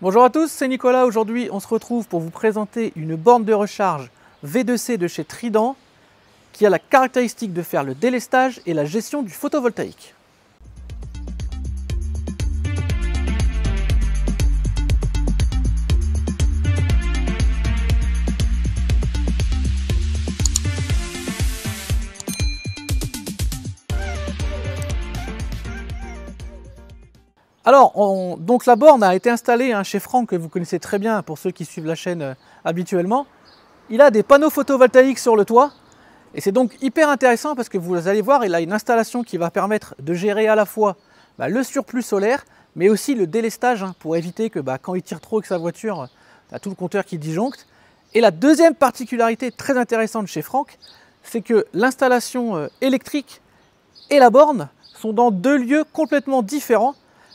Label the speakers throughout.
Speaker 1: Bonjour à tous, c'est Nicolas. Aujourd'hui, on se retrouve pour vous présenter une borne de recharge V2C de chez Trident qui a la caractéristique de faire le délestage et la gestion du photovoltaïque. Alors, donc la borne a été installée hein, chez Franck, que vous connaissez très bien pour ceux qui suivent la chaîne euh, habituellement. Il a des panneaux photovoltaïques sur le toit. Et c'est donc hyper intéressant parce que vous allez voir, il a une installation qui va permettre de gérer à la fois bah, le surplus solaire, mais aussi le délestage hein, pour éviter que bah, quand il tire trop avec sa voiture, a tout le compteur qui disjoncte. Et la deuxième particularité très intéressante chez Franck, c'est que l'installation euh, électrique et la borne sont dans deux lieux complètement différents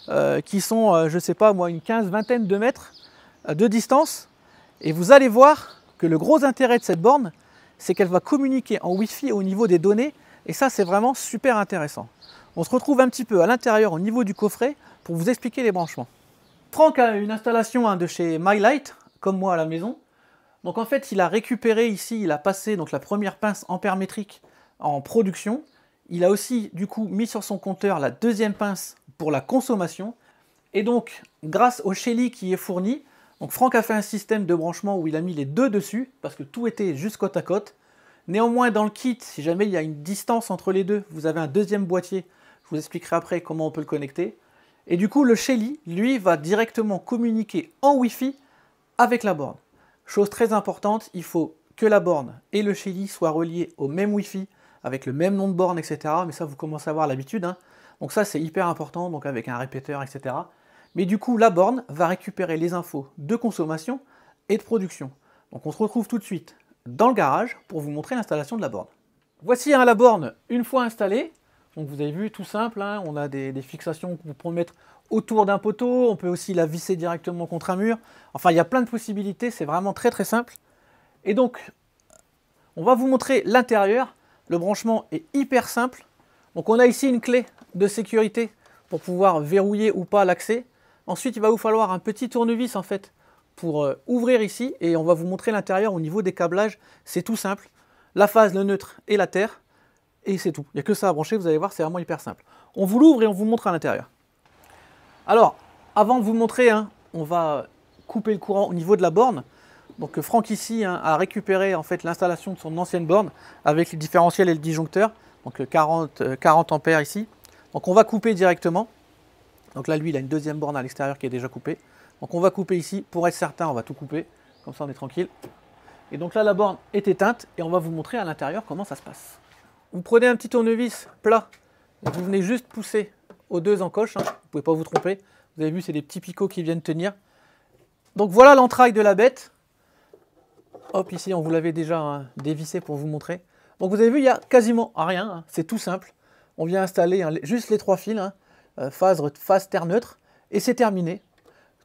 Speaker 1: euh, qui sont, euh, je ne sais pas moi, une quinzaine, vingtaine de mètres euh, de distance. Et vous allez voir que le gros intérêt de cette borne, c'est qu'elle va communiquer en Wi-Fi au niveau des données. Et ça, c'est vraiment super intéressant. On se retrouve un petit peu à l'intérieur, au niveau du coffret, pour vous expliquer les branchements. Franck a une installation de chez MyLight, comme moi à la maison. Donc en fait, il a récupéré ici, il a passé donc la première pince ampère en production. Il a aussi du coup mis sur son compteur la deuxième pince pour la consommation. Et donc, grâce au Shelly qui est fourni, donc Franck a fait un système de branchement où il a mis les deux dessus, parce que tout était juste côte à côte. Néanmoins, dans le kit, si jamais il y a une distance entre les deux, vous avez un deuxième boîtier. Je vous expliquerai après comment on peut le connecter. Et du coup, le Shelly, lui, va directement communiquer en Wi-Fi avec la borne. Chose très importante, il faut que la borne et le Shelly soient reliés au même Wi-Fi, avec le même nom de borne, etc. Mais ça, vous commencez à avoir l'habitude. Hein. Donc ça c'est hyper important, donc avec un répéteur, etc. Mais du coup la borne va récupérer les infos de consommation et de production. Donc on se retrouve tout de suite dans le garage pour vous montrer l'installation de la borne. Voici hein, la borne une fois installée. Donc vous avez vu, tout simple, hein, on a des, des fixations qu'on peut mettre autour d'un poteau, on peut aussi la visser directement contre un mur. Enfin, il y a plein de possibilités, c'est vraiment très très simple. Et donc, on va vous montrer l'intérieur. Le branchement est hyper simple. Donc on a ici une clé de sécurité pour pouvoir verrouiller ou pas l'accès. Ensuite, il va vous falloir un petit tournevis en fait pour euh, ouvrir ici et on va vous montrer l'intérieur au niveau des câblages. C'est tout simple. La phase, le neutre et la terre. Et c'est tout. Il n'y a que ça à brancher, vous allez voir, c'est vraiment hyper simple. On vous l'ouvre et on vous montre à l'intérieur. Alors, avant de vous montrer, hein, on va couper le courant au niveau de la borne. Donc Franck ici hein, a récupéré en fait l'installation de son ancienne borne avec le différentiel et le disjoncteur. Donc 40, euh, 40 euh, ampères ici. Donc on va couper directement. Donc là, lui, il a une deuxième borne à l'extérieur qui est déjà coupée. Donc on va couper ici. Pour être certain, on va tout couper. Comme ça, on est tranquille. Et donc là, la borne est éteinte et on va vous montrer à l'intérieur comment ça se passe. Vous prenez un petit tournevis plat. Vous venez juste pousser aux deux encoches. Hein. Vous ne pouvez pas vous tromper. Vous avez vu, c'est des petits picots qui viennent tenir. Donc voilà l'entraille de la bête. Hop, ici, on vous l'avait déjà hein, dévissé pour vous montrer. Donc vous avez vu, il n'y a quasiment rien. Hein. C'est tout simple on vient installer juste les trois fils, hein. euh, phase, phase, terre neutre, et c'est terminé.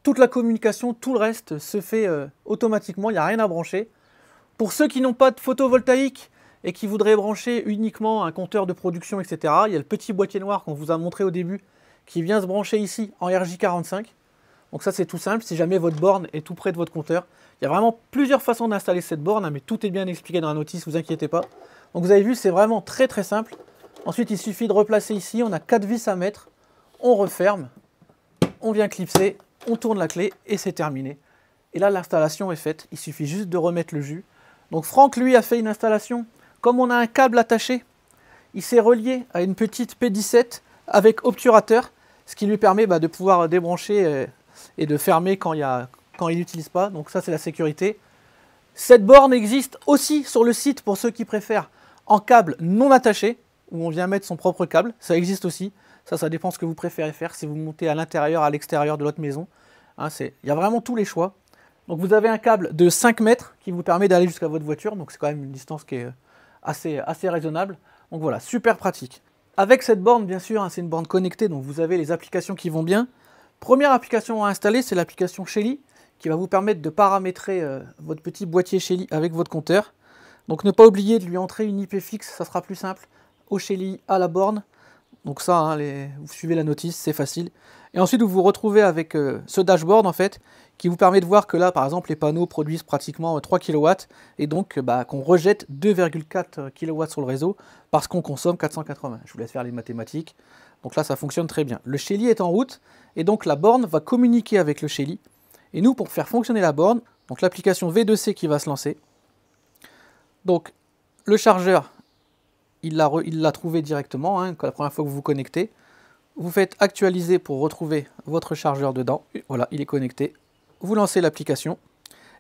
Speaker 1: Toute la communication, tout le reste se fait euh, automatiquement, il n'y a rien à brancher. Pour ceux qui n'ont pas de photovoltaïque et qui voudraient brancher uniquement un compteur de production, etc., il y a le petit boîtier noir qu'on vous a montré au début qui vient se brancher ici en RJ45. Donc ça c'est tout simple, si jamais votre borne est tout près de votre compteur. Il y a vraiment plusieurs façons d'installer cette borne, hein, mais tout est bien expliqué dans la notice, vous inquiétez pas. Donc vous avez vu, c'est vraiment très très simple. Ensuite, il suffit de replacer ici. On a 4 vis à mettre. On referme. On vient clipser. On tourne la clé et c'est terminé. Et là, l'installation est faite. Il suffit juste de remettre le jus. Donc Franck, lui, a fait une installation. Comme on a un câble attaché, il s'est relié à une petite P17 avec obturateur, ce qui lui permet bah, de pouvoir débrancher euh, et de fermer quand quand il n'utilise pas. Donc ça, c'est la sécurité. Cette borne existe aussi sur le site pour ceux qui préfèrent en câble non attaché où on vient mettre son propre câble. Ça existe aussi. Ça, ça dépend ce que vous préférez faire, si vous montez à l'intérieur, à l'extérieur de votre maison. Hein, il y a vraiment tous les choix. Donc vous avez un câble de 5 mètres qui vous permet d'aller jusqu'à votre voiture. Donc c'est quand même une distance qui est euh, assez, raisonnable. Donc voilà, super pratique. Avec cette borne, bien sûr, hein, c'est une borne connectée, donc vous avez les applications qui vont bien. Première application à installer, c'est l'application Shelly, qui va vous permettre de paramétrer euh, votre petit boîtier Shelly avec votre compteur. Donc ne pas oublier de lui entrer une IP fixe, ça sera plus simple. Shelly, à la borne. Donc ça, hein, vous suivez la notice, c'est facile. Et ensuite, vous vous retrouvez avec euh, ce dashboard, en fait, qui vous permet de voir que là, par exemple, les panneaux produisent pratiquement 3 euh, kW, et donc euh, bah, qu'on rejette 2,4 kW sur le réseau, parce qu'on consomme 480. Je vous laisse faire les mathématiques. Donc là, ça fonctionne très bien. Le Shelly est en route, et donc la borne va communiquer avec le Shelly. Et nous, pour faire fonctionner la borne, donc l'application V2C qui va se lancer, donc le chargeur il l'a, trouvé directement, hein, la première fois que vous vous connectez. Vous faites actualiser pour retrouver votre chargeur dedans. Voilà, il est connecté. Vous lancez l'application.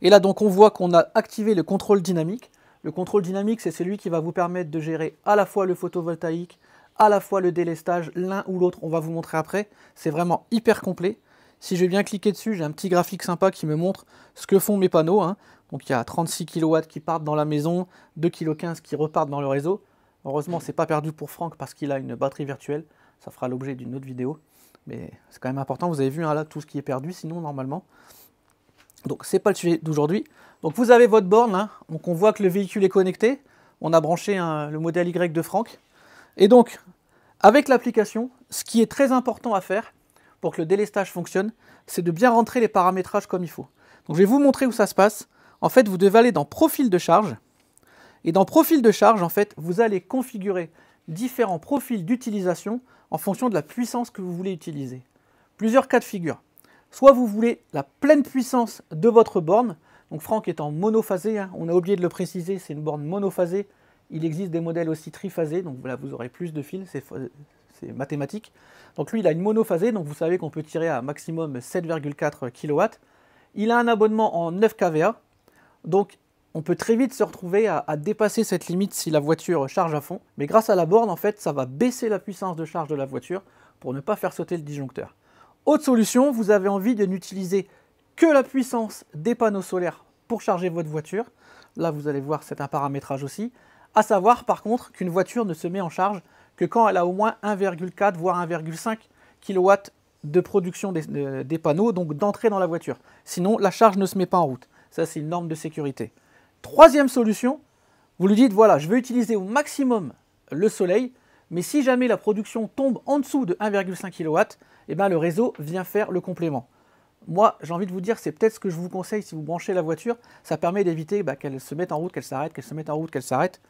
Speaker 1: Et là, donc, on voit qu'on a activé le contrôle dynamique. Le contrôle dynamique, c'est celui qui va vous permettre de gérer à la fois le photovoltaïque, à la fois le délestage, l'un ou l'autre, on va vous montrer après. C'est vraiment hyper complet. Si je vais bien cliquer dessus, j'ai un petit graphique sympa qui me montre ce que font mes panneaux. Hein. Donc il y a 36 kW qui partent dans la maison, 2,15 kW qui repartent dans le réseau. Heureusement, c'est pas perdu pour Franck parce qu'il a une batterie virtuelle. Ça fera l'objet d'une autre vidéo. Mais c'est quand même important. Vous avez vu hein, là tout ce qui est perdu, sinon normalement. Donc c'est pas le sujet d'aujourd'hui. Donc vous avez votre borne. Hein. Donc on voit que le véhicule est connecté. On a branché le modèle Y de Franck. Et donc avec l'application, ce qui est très important à faire pour que le délestage fonctionne, c'est de bien rentrer les paramétrages comme il faut. Donc je vais vous montrer où ça se passe. En fait, vous devez aller dans Profil de charge. Et dans Profil de charge, en fait, vous allez configurer différents profils d'utilisation en fonction de la puissance que vous voulez utiliser. Plusieurs cas de figure. Soit vous voulez la pleine puissance de votre borne, donc Franck est en monophasé, hein. on a oublié de le préciser, c'est une borne monophasée. Il existe des modèles aussi triphasés, donc là vous aurez plus de fils, c'est mathématique. Donc lui il a une monophasée, donc vous savez qu'on peut tirer à maximum 7,4 kW. Il a un abonnement en 9 kVA, donc on peut très vite se retrouver à, dépasser cette limite si la voiture charge à fond. Mais grâce à la borne, en fait, ça va baisser la puissance de charge de la voiture pour ne pas faire sauter le disjoncteur. Autre solution, vous avez envie de n'utiliser que la puissance des panneaux solaires pour charger votre voiture. Là, vous allez voir, c'est un paramétrage aussi. À savoir, par contre, qu'une voiture ne se met en charge que quand elle a au moins 1,4 voire 1,5 kW de production des panneaux, donc d'entrée dans la voiture. Sinon, la charge ne se met pas en route. Ça, c'est une norme de sécurité. Troisième solution, vous lui dites voilà, je veux utiliser au maximum le soleil, mais si jamais la production tombe en dessous de 1,5 kW, eh ben le réseau vient faire le complément. Moi, j'ai envie de vous dire, c'est peut-être ce que je vous conseille si vous branchez la voiture. Ça permet d'éviter bah, qu'elle se mette en route, qu'elle s'arrête, qu'elle se mette en route, qu'elle s'arrête.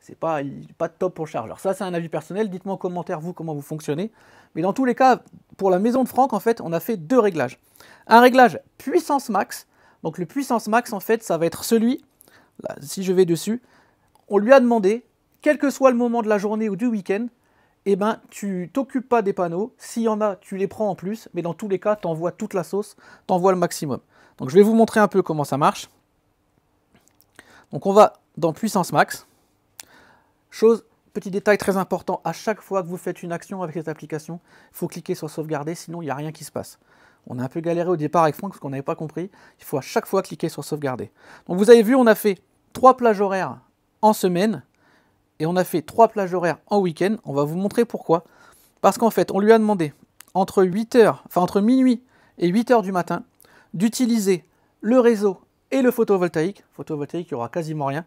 Speaker 1: C'est pas, pas top pour le chargeur. Ça, c'est un avis personnel. Dites-moi en commentaire, vous, comment vous fonctionnez. Mais dans tous les cas, pour la maison de Franck, en fait, on a fait deux réglages. Un réglage puissance max. Donc, le puissance max, en fait, ça va être celui si je vais dessus, on lui a demandé, quel que soit le moment de la journée ou du week-end, eh ben, tu t'occupes pas des panneaux. S'il y en a, tu les prends en plus, mais dans tous les cas, tu envoies toute la sauce, tu envoies le maximum. Donc, je vais vous montrer un peu comment ça marche. Donc, on va dans puissance max. Chose, petit détail très important, à chaque fois que vous faites une action avec cette application, il faut cliquer sur sauvegarder, sinon il n'y a rien qui se passe. On a un peu galéré au départ avec Franck parce qu'on n'avait pas compris. Il faut à chaque fois cliquer sur sauvegarder. Donc vous avez vu, on a fait trois plages horaires en semaine et on a fait trois plages horaires en week-end. On va vous montrer pourquoi. Parce qu'en fait, on lui a demandé entre 8 heures, enfin entre minuit et 8h du matin d'utiliser le réseau et le photovoltaïque. Photovoltaïque, il n'y aura quasiment rien.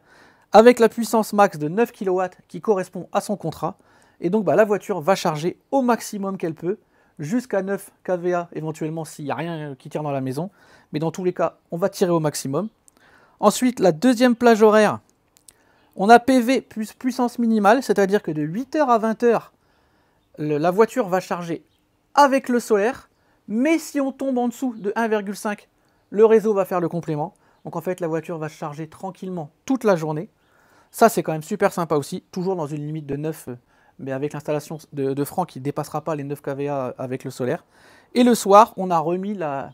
Speaker 1: Avec la puissance max de 9 kW qui correspond à son contrat. Et donc bah, la voiture va charger au maximum qu'elle peut jusqu'à 9 kVA éventuellement s'il n'y a rien euh, qui tire dans la maison. Mais dans tous les cas, on va tirer au maximum. Ensuite, la deuxième plage horaire, on a PV plus puissance minimale, c'est-à-dire que de 8h à 20h, la voiture va charger avec le solaire. Mais si on tombe en dessous de 1,5, le réseau va faire le complément. Donc en fait, la voiture va charger tranquillement toute la journée. Ça, c'est quand même super sympa aussi, toujours dans une limite de 9 mais avec l'installation de, Franck, il ne dépassera pas les 9 kVA avec le solaire. Et le soir, on a remis la,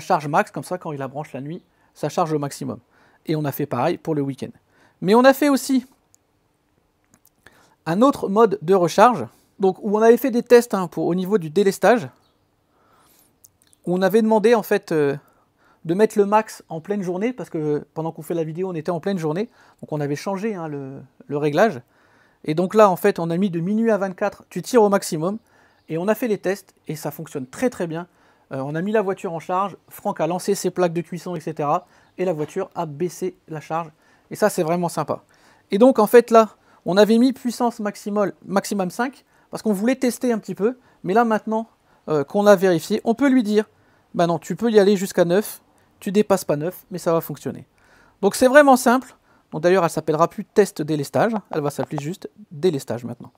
Speaker 1: charge max, comme ça, quand il la branche la nuit, ça charge au maximum. Et on a fait pareil pour le week-end. Mais on a fait aussi un autre mode de recharge, donc où on avait fait des tests hein, pour, au niveau du délestage, on avait demandé en fait euh, de mettre le max en pleine journée, parce que pendant qu'on fait la vidéo, on était en pleine journée, donc on avait changé hein, le réglage. Et donc là, en fait, on a mis de minuit à 24, tu tires au maximum. Et on a fait les tests et ça fonctionne très très bien. Euh, on a mis la voiture en charge, Franck a lancé ses plaques de cuisson, etc. Et la voiture a baissé la charge. Et ça, c'est vraiment sympa. Et donc, en fait, là, on avait mis puissance maximum, maximum 5 parce qu'on voulait tester un petit peu. Mais là, maintenant euh, qu'on a vérifié, on peut lui dire bah non, tu peux y aller jusqu'à 9, tu dépasses pas 9, mais ça va fonctionner. Donc, c'est vraiment simple d'ailleurs, elle s'appellera plus test délestage, elle va s'appeler juste délestage maintenant.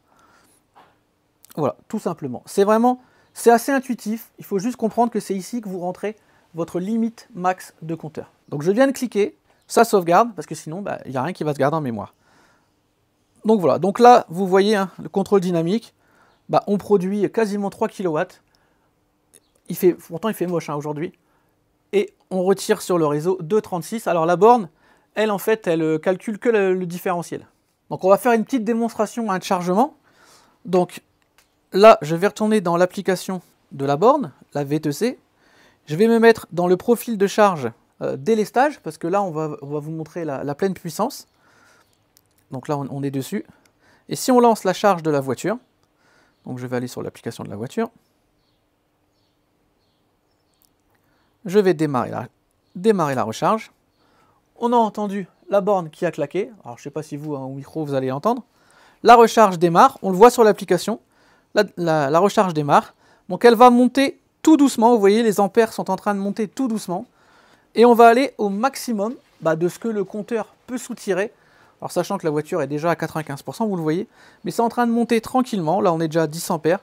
Speaker 1: Voilà, tout simplement. C'est vraiment, c'est assez intuitif, il faut juste comprendre que c'est ici que vous rentrez votre limite max de compteur. Donc je viens de cliquer, ça sauvegarde, parce que sinon, bah, il n'y a rien qui va se garder en mémoire. Donc voilà, donc là, vous voyez, hein, le contrôle dynamique, bah, on produit quasiment 3 kW. Il fait, pourtant, il fait moche hein, aujourd'hui. Et on retire sur le réseau 2,36. Alors la borne, elle en fait, elle euh, calcule que le, différentiel. Donc on va faire une petite démonstration à un chargement. Donc là, je vais retourner dans l'application de la borne, la VTC. Je vais me mettre dans le profil de charge les euh, délestage, parce que là, on va, vous montrer la, pleine puissance. Donc là, on, est dessus. Et si on lance la charge de la voiture, donc je vais aller sur l'application de la voiture. Je vais démarrer la recharge on a entendu la borne qui a claqué. Alors, je ne sais pas si vous, en hein, au micro, vous allez entendre. La recharge démarre, on le voit sur l'application. La, recharge démarre. Donc, elle va monter tout doucement. Vous voyez, les ampères sont en train de monter tout doucement. Et on va aller au maximum bah, de ce que le compteur peut soutirer. Alors, sachant que la voiture est déjà à 95%, vous le voyez. Mais c'est en train de monter tranquillement. Là, on est déjà à 10 ampères.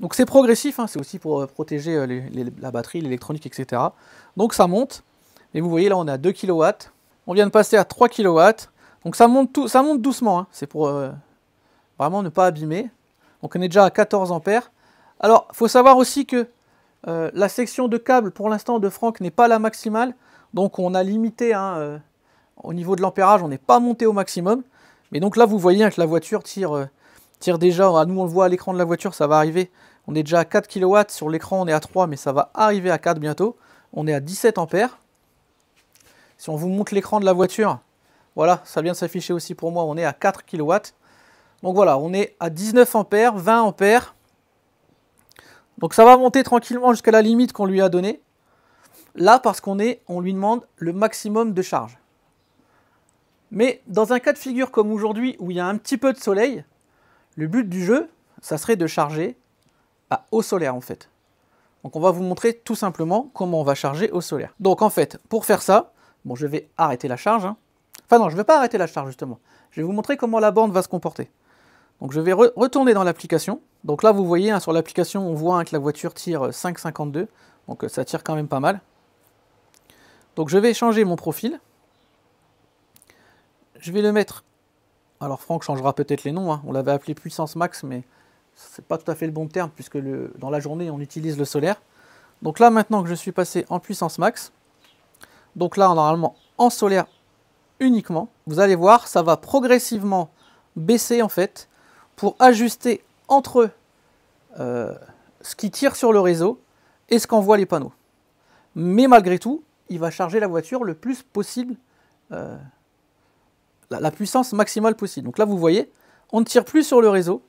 Speaker 1: Donc, c'est progressif. Hein. C'est aussi pour euh, protéger euh, la batterie, l'électronique, etc. Donc, ça monte. Et vous voyez là, on est à 2 kW. On vient de passer à 3 kW. Donc ça monte, tout, ça monte doucement. Hein. C'est pour euh, vraiment ne pas abîmer. Donc on est déjà à 14 ampères. Alors, il faut savoir aussi que euh, la section de câble, pour l'instant, de Franck n'est pas la maximale. Donc on a limité hein, euh, au niveau de l'ampérage. On n'est pas monté au maximum. Mais donc là, vous voyez hein, que la voiture tire, tire déjà. À ah, nous, on le voit à l'écran de la voiture, ça va arriver. On est déjà à 4 kW. Sur l'écran, on est à 3, mais ça va arriver à 4 bientôt. On est à 17 ampères. Si on vous montre l'écran de la voiture, voilà, ça vient de s'afficher aussi pour moi, on est à 4 kW. Donc voilà, on est à 19 ampères, 20 ampères. Donc ça va monter tranquillement jusqu'à la limite qu'on lui a donnée. Là, parce qu'on est, on lui demande le maximum de charge. Mais dans un cas de figure comme aujourd'hui, où il y a un petit peu de soleil, le but du jeu, ça serait de charger à bah, eau solaire en fait. Donc on va vous montrer tout simplement comment on va charger au solaire. Donc en fait, pour faire ça, Bon, je vais arrêter la charge. Hein. Enfin non, je ne vais pas arrêter la charge justement. Je vais vous montrer comment la bande va se comporter. Donc je vais retourner dans l'application. Donc là, vous voyez, hein, sur l'application, on voit hein, que la voiture tire 5,52. Euh, Donc euh, ça tire quand même pas mal. Donc je vais changer mon profil. Je vais le mettre... Alors Franck changera peut-être les noms. On l'avait appelé puissance max, mais ce n'est pas tout à fait le bon terme, puisque dans la journée, on utilise le solaire. Donc là, maintenant que je suis passé en puissance max, donc là normalement en solaire uniquement, vous allez voir, ça va progressivement baisser en fait pour ajuster entre euh, ce qui tire sur le réseau et ce qu'envoient les panneaux. Mais malgré tout, il va charger la voiture le plus possible, euh, la, puissance maximale possible. Donc là, vous voyez, on ne tire plus sur le réseau,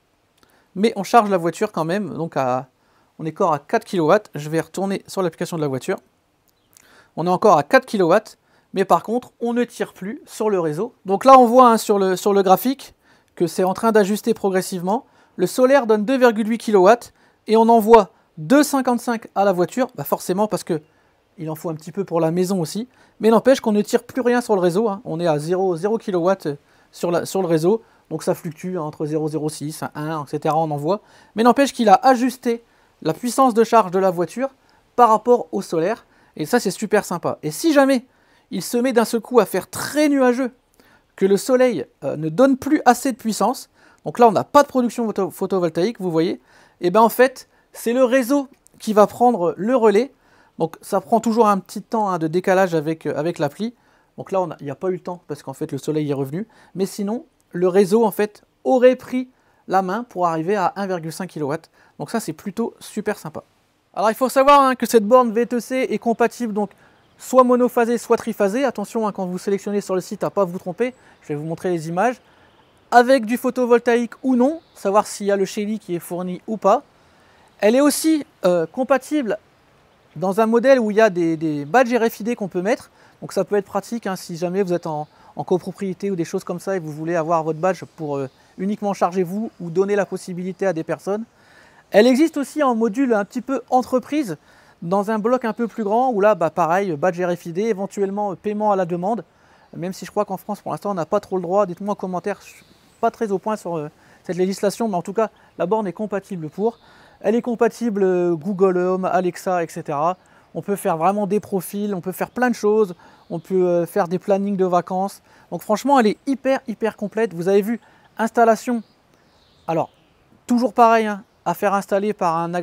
Speaker 1: mais on charge la voiture quand même. Donc on est encore à 4 kW. Je vais retourner sur l'application de la voiture on est encore à 4 kW, mais par contre, on ne tire plus sur le réseau. Donc là, on voit hein, sur, le, graphique que c'est en train d'ajuster progressivement. Le solaire donne 2,8 kW et on envoie 2,55 à la voiture, bah, forcément parce que il en faut un petit peu pour la maison aussi. Mais n'empêche qu'on ne tire plus rien sur le réseau. Hein. On est à 0, kW euh, sur, le réseau. Donc ça fluctue hein, entre 0,06, 1, etc. On envoie, Mais n'empêche qu'il a ajusté la puissance de charge de la voiture par rapport au solaire. Et ça, c'est super sympa. Et si jamais il se met d'un seul coup à faire très nuageux, que le soleil euh, ne donne plus assez de puissance, donc là, on n'a pas de production photovoltaïque, vous voyez, et eh bien en fait, c'est le réseau qui va prendre le relais. Donc ça prend toujours un petit temps hein, de décalage avec, euh, avec l'appli. Donc là, il n'y a, pas eu le temps parce qu'en fait, le soleil est revenu. Mais sinon, le réseau, en fait, aurait pris la main pour arriver à 1,5 kW. Donc ça, c'est plutôt super sympa. Alors il faut savoir hein, que cette borne VTC est compatible donc soit monophasée, soit triphasée. Attention hein, quand vous sélectionnez sur le site à ne pas vous tromper, je vais vous montrer les images. Avec du photovoltaïque ou non, savoir s'il y a le Shelly qui est fourni ou pas. Elle est aussi euh, compatible dans un modèle où il y a des, badges RFID qu'on peut mettre. Donc ça peut être pratique hein, si jamais vous êtes en, copropriété ou des choses comme ça et vous voulez avoir votre badge pour euh, uniquement charger vous ou donner la possibilité à des personnes. Elle existe aussi en module un petit peu entreprise, dans un bloc un peu plus grand, où là, bah, pareil, badge RFID, éventuellement paiement à la demande, même si je crois qu'en France, pour l'instant, on n'a pas trop le droit. Dites-moi en commentaire, je ne suis pas très au point sur euh, cette législation, mais en tout cas, la borne est compatible pour. Elle est compatible euh, Google Home, Alexa, etc. On peut faire vraiment des profils, on peut faire plein de choses, on peut euh, faire des plannings de vacances. Donc franchement, elle est hyper, hyper complète. Vous avez vu, installation. Alors, toujours pareil, hein, à faire installer par un,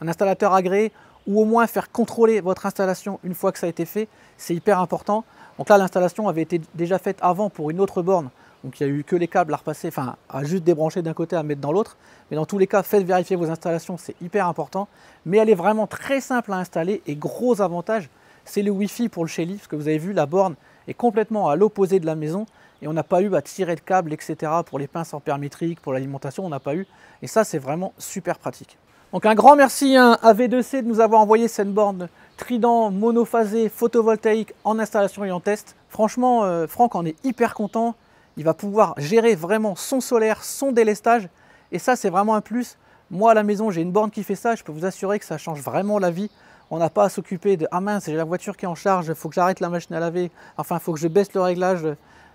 Speaker 1: installateur agréé ou au moins faire contrôler votre installation une fois que ça a été fait, c'est hyper important. Donc là, l'installation avait été déjà faite avant pour une autre borne, donc il n'y a eu que les câbles à repasser, enfin à juste débrancher d'un côté, à mettre dans l'autre. Mais dans tous les cas, faites vérifier vos installations, c'est hyper important. Mais elle est vraiment très simple à installer et gros avantage, c'est le Wi-Fi pour le Shelly, parce que vous avez vu, la borne, est complètement à l'opposé de la maison et on n'a pas eu à tirer de câble, etc. pour les pinces en permétrique, pour l'alimentation, on n'a pas eu. Et ça, c'est vraiment super pratique. Donc un grand merci hein, à V2C de nous avoir envoyé cette borne Trident monophasée photovoltaïque en installation et en test. Franchement, euh, Franck en est hyper content. Il va pouvoir gérer vraiment son solaire, son délestage. Et ça, c'est vraiment un plus. Moi, à la maison, j'ai une borne qui fait ça. Je peux vous assurer que ça change vraiment la vie. On n'a pas à s'occuper de Ah mince, j'ai la voiture qui est en charge, il faut que j'arrête la machine à laver, enfin, il faut que je baisse le réglage.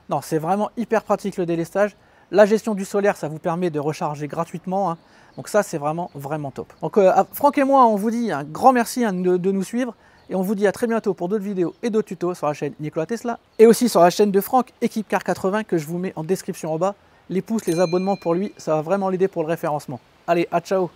Speaker 1: Non, c'est vraiment hyper pratique le délestage. La gestion du solaire, ça vous permet de recharger gratuitement. Hein. Donc ça, c'est vraiment, vraiment top. Donc euh, ah, Franck et moi, on vous dit un grand merci hein, de, de, nous suivre. Et on vous dit à très bientôt pour d'autres vidéos et d'autres tutos sur la chaîne Nicolas Tesla. Et aussi sur la chaîne de Franck, Équipe Car 80, que je vous mets en description en bas. Les pouces, les abonnements pour lui, ça va vraiment l'aider pour le référencement. Allez, à ciao